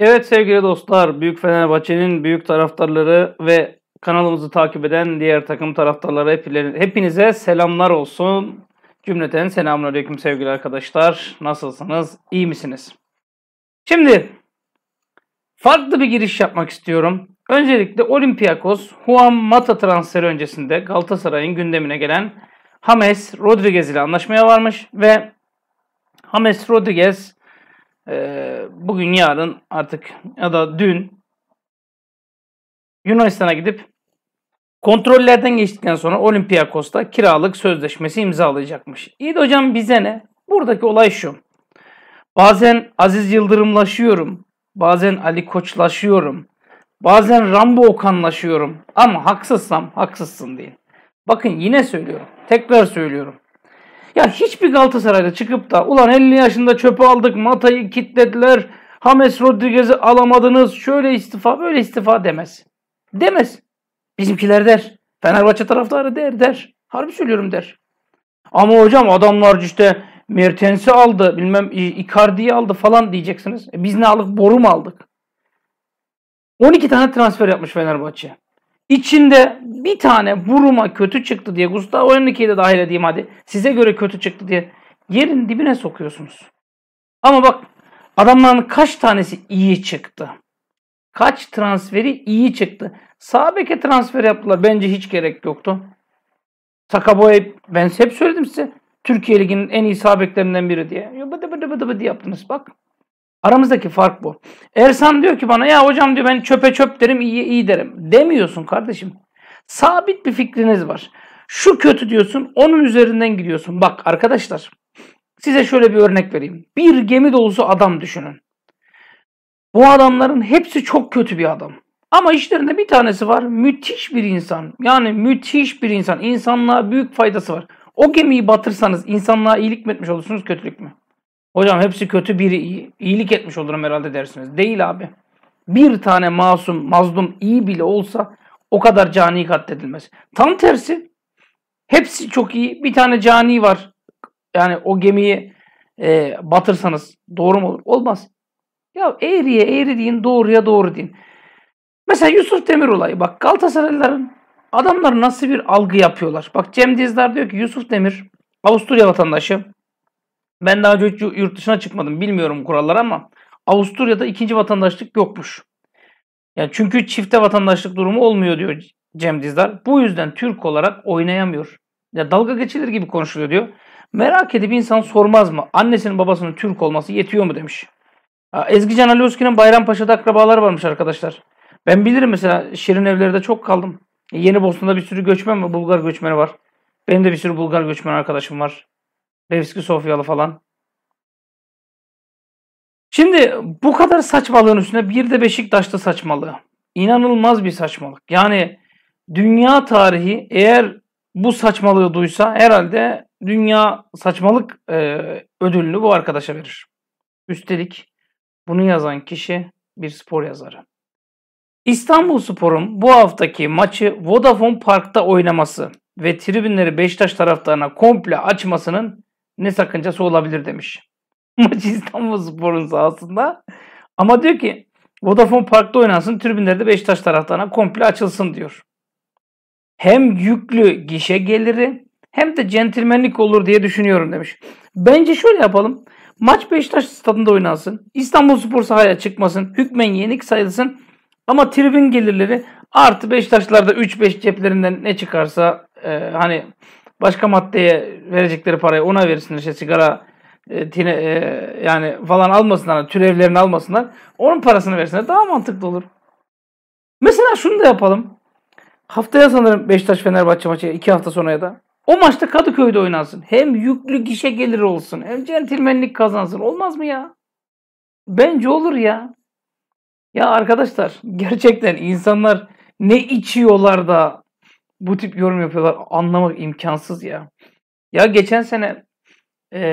Evet sevgili dostlar, Büyük Fenerbahçe'nin büyük taraftarları ve kanalımızı takip eden diğer takım taraftarları hepinize selamlar olsun. Cümleten selamünaleyküm sevgili arkadaşlar. Nasılsınız? İyi misiniz? Şimdi farklı bir giriş yapmak istiyorum. Öncelikle Olympiakos, Juan Mata transferi öncesinde Galatasaray'ın gündemine gelen James Rodriguez ile anlaşmaya varmış ve James Rodriguez ee, bugün yarın artık ya da dün Yunanistan'a gidip kontrollerden geçtikten sonra Olympiakos'ta kiralık sözleşmesi imzalayacakmış. İyi de hocam bize ne? Buradaki olay şu. Bazen Aziz Yıldırımlaşıyorum. Bazen Ali Koçlaşıyorum. Bazen Rambo Okanlaşıyorum. Ama haksızsam haksızsın değil. Bakın yine söylüyorum. Tekrar söylüyorum. Ya hiçbir Galatasaray'da çıkıp da ulan 50 yaşında çöpe aldık Mata'yı kitlediler. James Rodriguez'i alamadınız. Şöyle istifa böyle istifa demez. Demez. Bizimkiler der. Fenerbahçe taraftarı der der. Harbi söylüyorum der. Ama hocam adamlar işte Mertens'i aldı, bilmem Icardi'yi aldı falan diyeceksiniz. E biz ne aldık? Boru mu aldık? 12 tane transfer yapmış Fenerbahçe. İçinde bir tane buruma kötü çıktı diye Gustavo Henrique'yi de dahil edeyim hadi. Size göre kötü çıktı diye yerin dibine sokuyorsunuz. Ama bak adamların kaç tanesi iyi çıktı? Kaç transferi iyi çıktı? Sağ transfer yaptılar. Bence hiç gerek yoktu. Sakaboya ben hep söyledim size. Türkiye Ligi'nin en iyi sağ biri diye. Bıdı bıdı bıdı bıdı yaptınız bak. Aramızdaki fark bu. Ersan diyor ki bana ya hocam diyor ben çöpe çöp derim iyi iyi derim. Demiyorsun kardeşim. Sabit bir fikriniz var. Şu kötü diyorsun onun üzerinden gidiyorsun. Bak arkadaşlar size şöyle bir örnek vereyim. Bir gemi dolusu adam düşünün. Bu adamların hepsi çok kötü bir adam. Ama işlerinde bir tanesi var. Müthiş bir insan. Yani müthiş bir insan. İnsanlığa büyük faydası var. O gemiyi batırsanız insanlığa iyilik mi etmiş olursunuz, kötülük mü? Hocam hepsi kötü bir iyilik etmiş olurum herhalde dersiniz. Değil abi. Bir tane masum, mazlum iyi bile olsa o kadar cani katledilmez. Tam tersi. Hepsi çok iyi. Bir tane cani var. Yani o gemiyi e, batırsanız doğru mu olur? Olmaz. Ya eğriye eğri deyin, doğruya doğru deyin. Mesela Yusuf Demir olayı. Bak Galatasaraylıların adamlar nasıl bir algı yapıyorlar. Bak Cem Dizdar diyor ki Yusuf Demir Avusturya vatandaşı. Ben daha önce hiç yurt dışına çıkmadım. Bilmiyorum kuralları ama Avusturya'da ikinci vatandaşlık yokmuş. Yani çünkü çifte vatandaşlık durumu olmuyor diyor Cem Dizdar. Bu yüzden Türk olarak oynayamıyor. Ya dalga geçilir gibi konuşuluyor diyor. Merak edip insan sormaz mı? Annesinin babasının Türk olması yetiyor mu demiş. Ezgi Can Ali Özkin'in Bayrampaşa'da akrabalar varmış arkadaşlar. Ben bilirim mesela Şirin evlerde çok kaldım. E, yeni Bosna'da bir sürü göçmen var. Bulgar göçmeni var. Benim de bir sürü Bulgar göçmen arkadaşım var. Levski Sofyalı falan. Şimdi bu kadar saçmalığın üstüne bir de Beşiktaş'ta saçmalığı. İnanılmaz bir saçmalık. Yani dünya tarihi eğer bu saçmalığı duysa herhalde dünya saçmalık e, ödülünü bu arkadaşa verir. Üstelik bunu yazan kişi bir spor yazarı. İstanbul Spor'un bu haftaki maçı Vodafone Park'ta oynaması ve tribünleri Beşiktaş taraftarına komple açmasının ne sakıncası olabilir demiş. Maç İstanbul Spor'un sahasında. Ama diyor ki Vodafone Park'ta oynansın tribünlerde Beşiktaş taraftarına komple açılsın diyor. Hem yüklü gişe geliri hem de centilmenlik olur diye düşünüyorum demiş. Bence şöyle yapalım. Maç Beşiktaş stadında oynansın. İstanbul Spor sahaya çıkmasın. Hükmen yenik sayılsın. Ama tribün gelirleri artı Beşiktaşlarda 3-5 ceplerinden ne çıkarsa e, hani başka maddeye verecekleri parayı ona versinler işte sigara e, tine, e, yani falan almasınlar türevlerini almasınlar onun parasını versinler daha mantıklı olur. Mesela şunu da yapalım. Haftaya sanırım Beşiktaş Fenerbahçe maçı iki hafta sonra ya da. O maçta Kadıköy'de oynansın. Hem yüklü gişe gelir olsun. Hem centilmenlik kazansın. Olmaz mı ya? Bence olur ya. Ya arkadaşlar gerçekten insanlar ne içiyorlar da bu tip yorum yapıyorlar. Anlamak imkansız ya. Ya geçen sene e,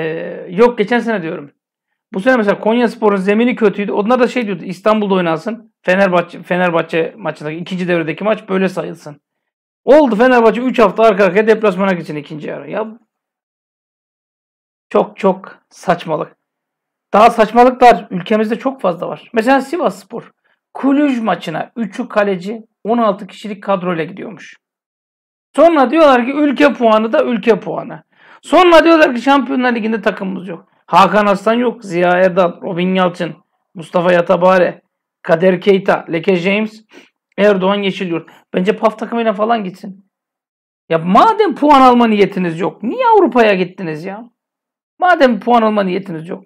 yok geçen sene diyorum. Bu sene mesela Konya Spor'un zemini kötüydü. Onlar da şey diyordu İstanbul'da oynansın. Fenerbahçe Fenerbahçe maçındaki ikinci devredeki maç böyle sayılsın. Oldu Fenerbahçe 3 hafta arka arkaya deplasmana gitsin ikinci yarı. Ya çok çok saçmalık. Daha saçmalıklar ülkemizde çok fazla var. Mesela Sivas Spor. Kuluj maçına 3'ü kaleci 16 kişilik kadroyla gidiyormuş. Sonra diyorlar ki ülke puanı da ülke puanı. Sonra diyorlar ki Şampiyonlar Ligi'nde takımımız yok. Hakan Aslan yok, Ziya Erdal, Robin Yalçın, Mustafa Yatabare, Kader Keita, Leke James, Erdoğan Yeşilyurt. Bence PAF takımıyla falan gitsin. Ya madem puan alma niyetiniz yok, niye Avrupa'ya gittiniz ya? Madem puan alma niyetiniz yok.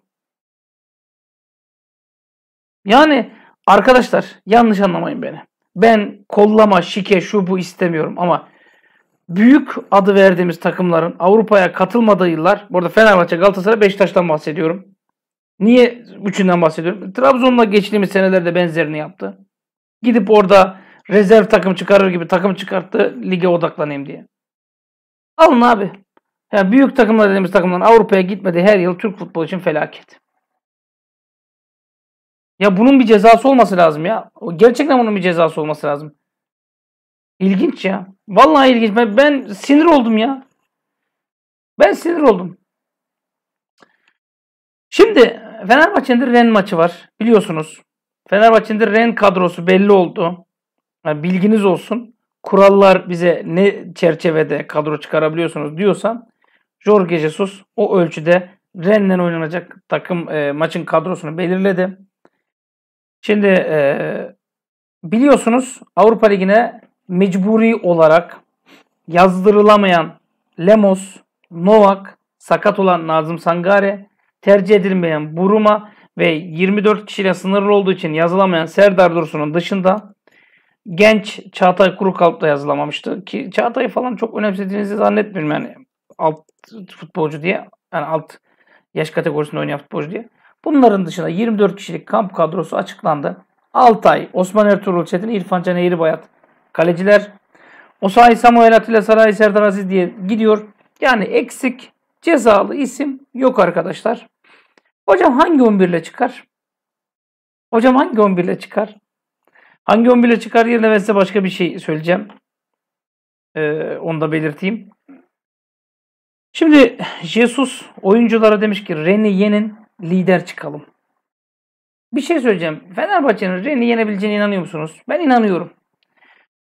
Yani arkadaşlar yanlış anlamayın beni. Ben kollama, şike, şu bu istemiyorum ama büyük adı verdiğimiz takımların Avrupa'ya katılmadığı yıllar. Bu arada Fenerbahçe, Galatasaray, Beşiktaş'tan bahsediyorum. Niye üçünden bahsediyorum? Trabzon'la geçtiğimiz senelerde benzerini yaptı. Gidip orada rezerv takım çıkarır gibi takım çıkarttı lige odaklanayım diye. Alın abi. Yani büyük takımlar dediğimiz takımların Avrupa'ya gitmedi her yıl Türk futbolu için felaket. Ya bunun bir cezası olması lazım ya. Gerçekten bunun bir cezası olması lazım. İlginç ya. Vallahi ilginç. Ben, ben sinir oldum ya. Ben sinir oldum. Şimdi Fenerbahçe'nin Ren maçı var. Biliyorsunuz. Fenerbahçe'nin Ren kadrosu belli oldu. Yani bilginiz olsun. Kurallar bize ne çerçevede kadro çıkarabiliyorsunuz diyorsan Jorge Jesus o ölçüde Ren'le oynanacak takım e, maçın kadrosunu belirledi. Şimdi e, biliyorsunuz Avrupa Ligi'ne mecburi olarak yazdırılamayan Lemos, Novak, sakat olan Nazım Sangare, tercih edilmeyen Buruma ve 24 kişiyle sınırlı olduğu için yazılamayan Serdar Dursun'un dışında genç Çağatay Kurukalp da yazılamamıştı. Ki Çağatay'ı falan çok önemsediğinizi zannetmiyorum yani alt futbolcu diye yani alt yaş kategorisinde oynayan futbolcu diye. Bunların dışında 24 kişilik kamp kadrosu açıklandı. Altay, Osman Ertuğrul Çetin, İrfan Can Eğribayat, Kaleciler Osayi Samuel Atilla Saray Serdar Aziz diye gidiyor. Yani eksik cezalı isim yok arkadaşlar. Hocam hangi 11 ile çıkar? Hocam hangi 11 ile çıkar? Hangi 11 ile çıkar yerine ben size başka bir şey söyleyeceğim. Ee, onu da belirteyim. Şimdi Jesus oyunculara demiş ki Ren'i yenin lider çıkalım. Bir şey söyleyeceğim. Fenerbahçe'nin Ren'i yenebileceğine inanıyor musunuz? Ben inanıyorum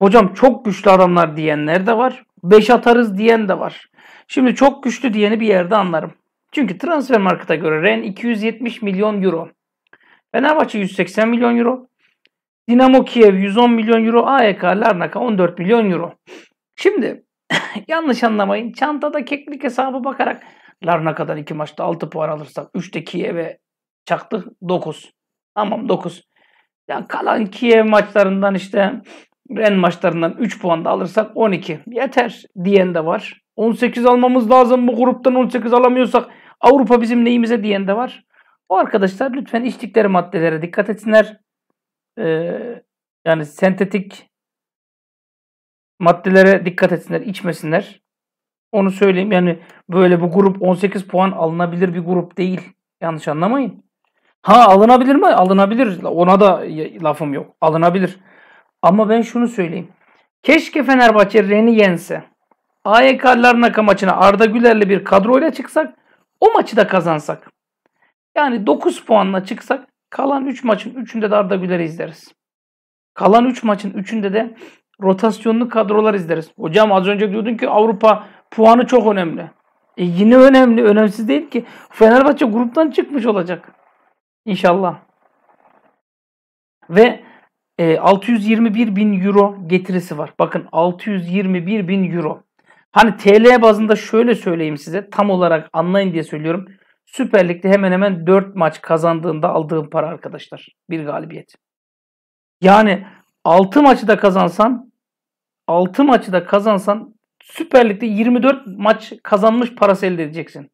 hocam çok güçlü adamlar diyenler de var. 5 atarız diyen de var. Şimdi çok güçlü diyeni bir yerde anlarım. Çünkü transfer markete göre Ren 270 milyon euro. Fenerbahçe 180 milyon euro. Dinamo Kiev 110 milyon euro. AEK Larnaka 14 milyon euro. Şimdi yanlış anlamayın. Çantada keklik hesabı bakarak Larnaka'dan 2 maçta 6 puan alırsak 3'te Kiev'e çaktık 9. Tamam 9. Ya kalan Kiev maçlarından işte Ren maçlarından 3 puan da alırsak 12. Yeter diyen de var. 18 almamız lazım bu gruptan 18 alamıyorsak Avrupa bizim neyimize diyen de var. O arkadaşlar lütfen içtikleri maddelere dikkat etsinler. Ee, yani sentetik maddelere dikkat etsinler, içmesinler. Onu söyleyeyim yani böyle bu grup 18 puan alınabilir bir grup değil. Yanlış anlamayın. Ha alınabilir mi? Alınabilir. Ona da lafım yok. Alınabilir. Ama ben şunu söyleyeyim. Keşke Fenerbahçe Ren'i yense. AYK Larnaka maçına Arda Güler'le bir kadroyla çıksak o maçı da kazansak. Yani 9 puanla çıksak kalan 3 maçın 3'ünde de Arda Güler'i izleriz. Kalan 3 maçın 3'ünde de rotasyonlu kadrolar izleriz. Hocam az önce diyordun ki Avrupa puanı çok önemli. E yine önemli. Önemsiz değil ki. Fenerbahçe gruptan çıkmış olacak. İnşallah. Ve e, ee, 621 bin euro getirisi var. Bakın 621 bin euro. Hani TL bazında şöyle söyleyeyim size tam olarak anlayın diye söylüyorum. Süper Lig'de hemen hemen 4 maç kazandığında aldığım para arkadaşlar. Bir galibiyet. Yani 6 maçı da kazansan 6 maçı da kazansan Süper Lig'de 24 maç kazanmış parası elde edeceksin.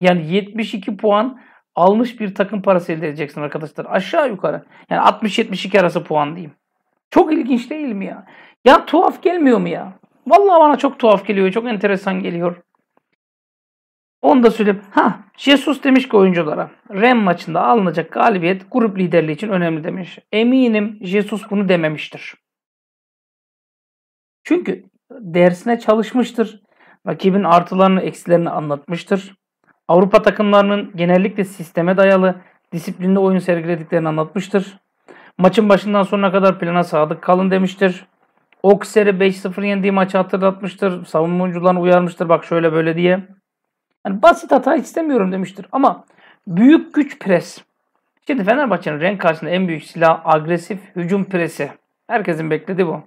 Yani 72 puan almış bir takım parası elde edeceksin arkadaşlar. Aşağı yukarı. Yani 60-72 arası puan diyeyim. Çok ilginç değil mi ya? Ya tuhaf gelmiyor mu ya? Vallahi bana çok tuhaf geliyor. Çok enteresan geliyor. Onu da söyleyeyim. Ha, Jesus demiş ki oyunculara. Rem maçında alınacak galibiyet grup liderliği için önemli demiş. Eminim Jesus bunu dememiştir. Çünkü dersine çalışmıştır. Rakibin artılarını eksilerini anlatmıştır. Avrupa takımlarının genellikle sisteme dayalı, disiplinde oyun sergilediklerini anlatmıştır. Maçın başından sonuna kadar plana sadık kalın demiştir. Oxer'i 5-0 yendiği maçı hatırlatmıştır. Savunma oyuncularını uyarmıştır bak şöyle böyle diye. Yani basit hata istemiyorum demiştir ama büyük güç pres. Şimdi Fenerbahçe'nin renk karşısında en büyük silah agresif hücum presi. Herkesin beklediği bu.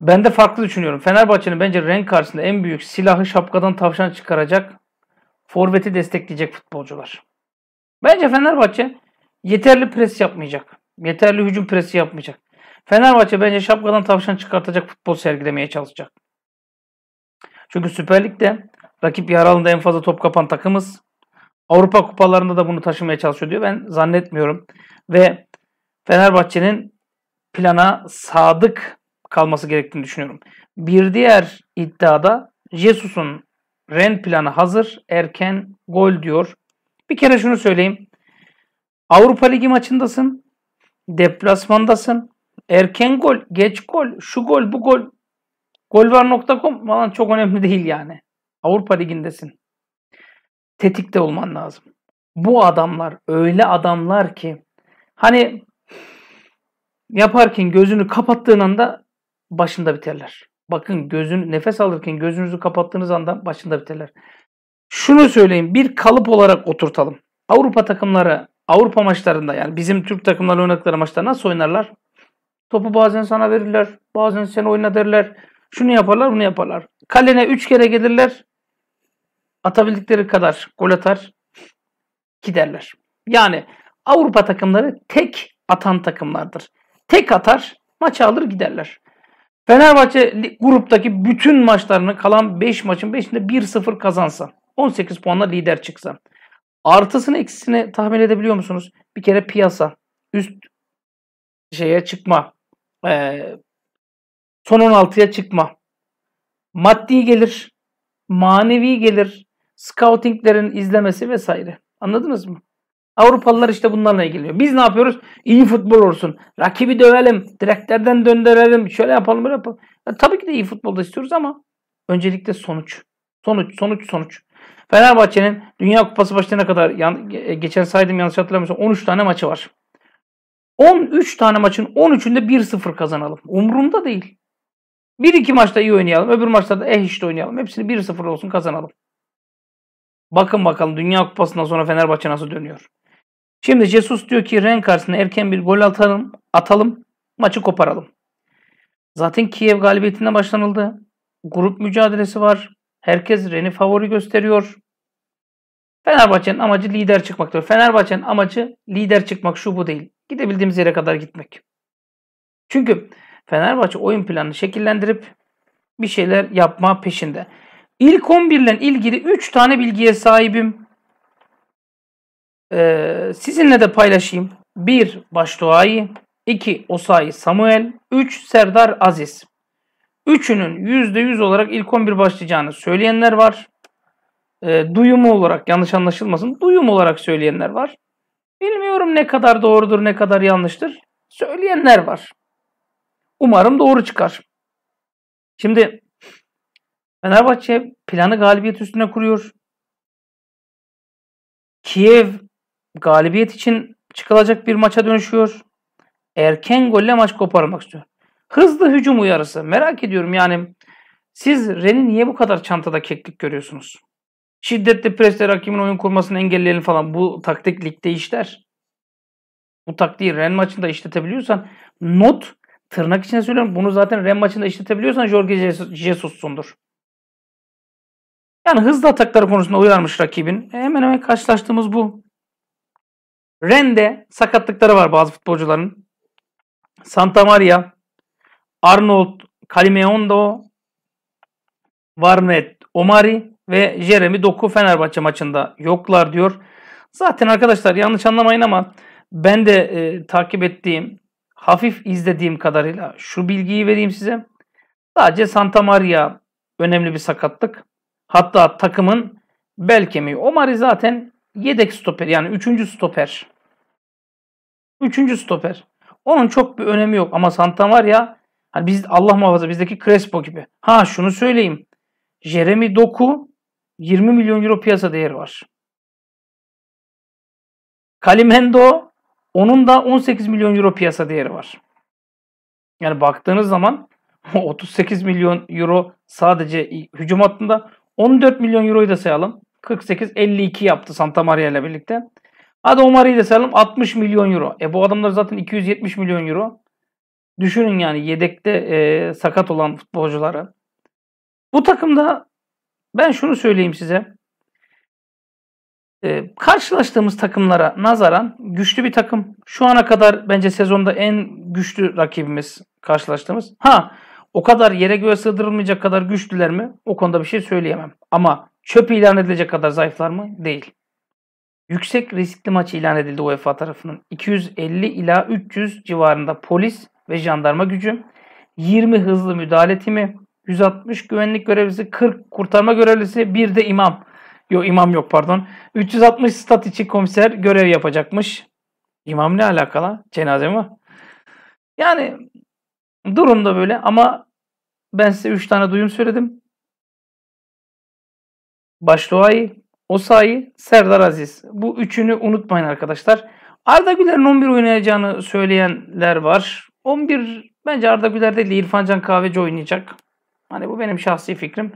Ben de farklı düşünüyorum. Fenerbahçe'nin bence renk karşısında en büyük silahı şapkadan tavşan çıkaracak forveti destekleyecek futbolcular. Bence Fenerbahçe yeterli pres yapmayacak. Yeterli hücum presi yapmayacak. Fenerbahçe bence şapkadan tavşan çıkartacak futbol sergilemeye çalışacak. Çünkü Süper Lig'de rakip yaralında en fazla top kapan takımız. Avrupa kupalarında da bunu taşımaya çalışıyor diyor. Ben zannetmiyorum. Ve Fenerbahçe'nin plana sadık kalması gerektiğini düşünüyorum. Bir diğer iddiada Jesus'un Ren planı hazır. Erken gol diyor. Bir kere şunu söyleyeyim. Avrupa Ligi maçındasın. Deplasmandasın. Erken gol, geç gol, şu gol, bu gol. Golvar.com falan çok önemli değil yani. Avrupa Ligi'ndesin. Tetikte olman lazım. Bu adamlar öyle adamlar ki hani yaparken gözünü kapattığın anda başında biterler. Bakın gözün nefes alırken gözünüzü kapattığınız anda başında biterler. Şunu söyleyeyim bir kalıp olarak oturtalım. Avrupa takımları Avrupa maçlarında yani bizim Türk takımları oynadıkları maçta nasıl oynarlar? Topu bazen sana verirler, bazen sen oyna derler. Şunu yaparlar, bunu yaparlar. Kalene 3 kere gelirler. Atabildikleri kadar gol atar, giderler. Yani Avrupa takımları tek atan takımlardır. Tek atar, maçı alır giderler. Fenerbahçe gruptaki bütün maçlarını kalan 5 maçın 5'inde 1-0 kazansa 18 puanla lider çıksa artısını eksisini tahmin edebiliyor musunuz? Bir kere piyasa üst şeye çıkma e, son 16'ya çıkma maddi gelir manevi gelir scoutinglerin izlemesi vesaire anladınız mı? Avrupalılar işte bunlarla ilgileniyor. Biz ne yapıyoruz? İyi futbol olsun. Rakibi dövelim. Direklerden döndürelim. Şöyle yapalım böyle yapalım. Ya, tabii ki de iyi futbolda istiyoruz ama öncelikle sonuç. Sonuç, sonuç, sonuç. Fenerbahçe'nin Dünya Kupası başlarına kadar yan, e, geçen saydım yanlış hatırlamıyorsam 13 tane maçı var. 13 tane maçın 13'ünde 1-0 kazanalım. Umurumda değil. Bir iki maçta iyi oynayalım. Öbür maçlarda eh işte oynayalım. Hepsini 1-0 olsun kazanalım. Bakın bakalım Dünya Kupası'ndan sonra Fenerbahçe nasıl dönüyor. Şimdi Jesus diyor ki Ren karşısında erken bir gol atalım, atalım maçı koparalım. Zaten Kiev galibiyetinden başlanıldı. Grup mücadelesi var. Herkes Ren'i favori gösteriyor. Fenerbahçe'nin amacı lider çıkmak diyor. Fenerbahçe'nin amacı lider çıkmak şu bu değil. Gidebildiğimiz yere kadar gitmek. Çünkü Fenerbahçe oyun planını şekillendirip bir şeyler yapma peşinde. İlk 11 ile ilgili 3 tane bilgiye sahibim. Ee, sizinle de paylaşayım. 1. Başduayı, 2. Osayi Samuel 3. Serdar Aziz Üçünün %100 olarak ilk 11 başlayacağını söyleyenler var. E, duyumu olarak yanlış anlaşılmasın. Duyum olarak söyleyenler var. Bilmiyorum ne kadar doğrudur ne kadar yanlıştır. Söyleyenler var. Umarım doğru çıkar. Şimdi Fenerbahçe planı galibiyet üstüne kuruyor. Kiev galibiyet için çıkılacak bir maça dönüşüyor. Erken golle maç koparmak istiyor. Hızlı hücum uyarısı. Merak ediyorum yani siz Ren'i niye bu kadar çantada keklik görüyorsunuz? Şiddetli presle rakibin oyun kurmasını engelleyelim falan. Bu taktik ligde işler. Bu taktiği Ren maçında işletebiliyorsan not tırnak içine söylüyorum. Bunu zaten Ren maçında işletebiliyorsan Jorge Jesus'sundur. Yani hızlı atakları konusunda uyarmış rakibin. hemen hemen karşılaştığımız bu. Rende sakatlıkları var bazı futbolcuların. Santa Maria, Arnold, Calimeondo, Varmet, Omari ve Jeremy Doku Fenerbahçe maçında yoklar diyor. Zaten arkadaşlar yanlış anlamayın ama ben de e, takip ettiğim, hafif izlediğim kadarıyla şu bilgiyi vereyim size. Sadece Santa Maria önemli bir sakatlık. Hatta takımın bel kemiği. Omari zaten yedek stoper yani 3. stoper Üçüncü stoper. Onun çok bir önemi yok ama Santa Maria, hani biz Allah muhafaza bizdeki Crespo gibi. Ha şunu söyleyeyim. Jeremy Doku 20 milyon euro piyasa değeri var. Kalimendo onun da 18 milyon euro piyasa değeri var. Yani baktığınız zaman 38 milyon euro sadece hücum hattında 14 milyon euroyu da sayalım. 48-52 yaptı Santa Maria ile birlikte. Hadi Omar'ı da sayalım 60 milyon euro. E bu adamlar zaten 270 milyon euro. Düşünün yani yedekte e, sakat olan futbolcuları. Bu takımda ben şunu söyleyeyim size. E, karşılaştığımız takımlara nazaran güçlü bir takım. Şu ana kadar bence sezonda en güçlü rakibimiz karşılaştığımız. Ha o kadar yere göğe sığdırılmayacak kadar güçlüler mi? O konuda bir şey söyleyemem. Ama çöp ilan edilecek kadar zayıflar mı? Değil. Yüksek riskli maç ilan edildi UEFA tarafının. 250 ila 300 civarında polis ve jandarma gücü, 20 hızlı müdahale timi, 160 güvenlik görevlisi, 40 kurtarma görevlisi, bir de imam. Yo imam yok pardon. 360 stat içi komiser görev yapacakmış. İmam ne alakalı? Cenaze mi? Yani durum da böyle ama ben size 3 tane duyum söyledim. Başlığı Osayi, Serdar Aziz. Bu üçünü unutmayın arkadaşlar. Arda Güler'in 11 oynayacağını söyleyenler var. 11 bence Arda Güler değil de İrfan Can Kahveci oynayacak. Hani bu benim şahsi fikrim.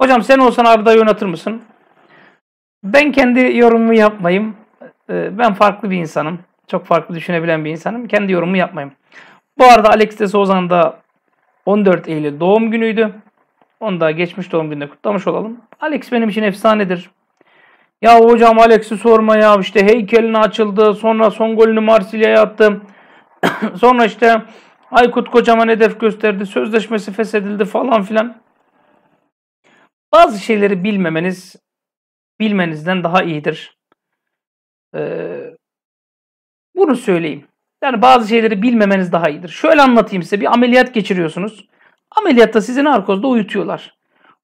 Hocam sen olsan Arda'yı oynatır mısın? Ben kendi yorumumu yapmayayım. Ee, ben farklı bir insanım. Çok farklı düşünebilen bir insanım. Kendi yorumumu yapmayayım. Bu arada Alex de Sozan da 14 Eylül doğum günüydü. Onu da geçmiş doğum gününe kutlamış olalım. Alex benim için efsanedir. Ya hocam Alex'i sorma ya işte heykelini açıldı. Sonra son golünü Marsilya'ya attı. sonra işte Aykut kocaman hedef gösterdi. Sözleşmesi feshedildi falan filan. Bazı şeyleri bilmemeniz bilmenizden daha iyidir. Ee, bunu söyleyeyim. Yani bazı şeyleri bilmemeniz daha iyidir. Şöyle anlatayım size. Bir ameliyat geçiriyorsunuz. Ameliyatta sizi narkozda uyutuyorlar.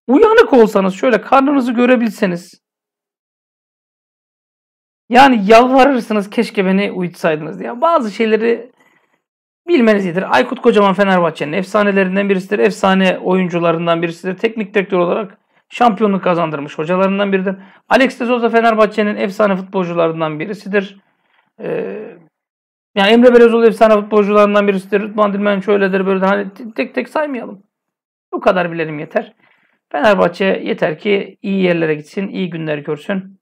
Uyanık olsanız şöyle karnınızı görebilseniz yani yalvarırsınız keşke beni uyutsaydınız diye. Bazı şeyleri bilmeniz iyidir. Aykut Kocaman Fenerbahçe'nin efsanelerinden birisidir. Efsane oyuncularından birisidir. Teknik direktör olarak şampiyonluk kazandırmış hocalarından biridir. Alex de Souza Fenerbahçe'nin efsane futbolcularından birisidir. Ee, yani Emre Belezoğlu efsane futbolcularından birisidir. Rıdvan Dilmen şöyledir böyledir. Hani tek tek saymayalım. Bu kadar bilelim yeter. Fenerbahçe yeter ki iyi yerlere gitsin, iyi günler görsün.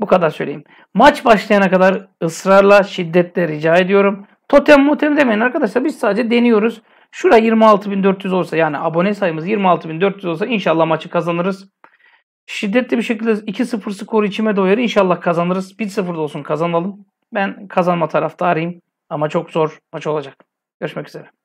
Bu kadar söyleyeyim. Maç başlayana kadar ısrarla, şiddetle rica ediyorum. Totem motem demeyin arkadaşlar. Biz sadece deniyoruz. Şura 26.400 olsa yani abone sayımız 26.400 olsa inşallah maçı kazanırız. Şiddetli bir şekilde 2-0 skoru içime doyar. İnşallah kazanırız. 1-0 da olsun kazanalım. Ben kazanma taraftarıyım. Ama çok zor maç olacak. Görüşmek üzere.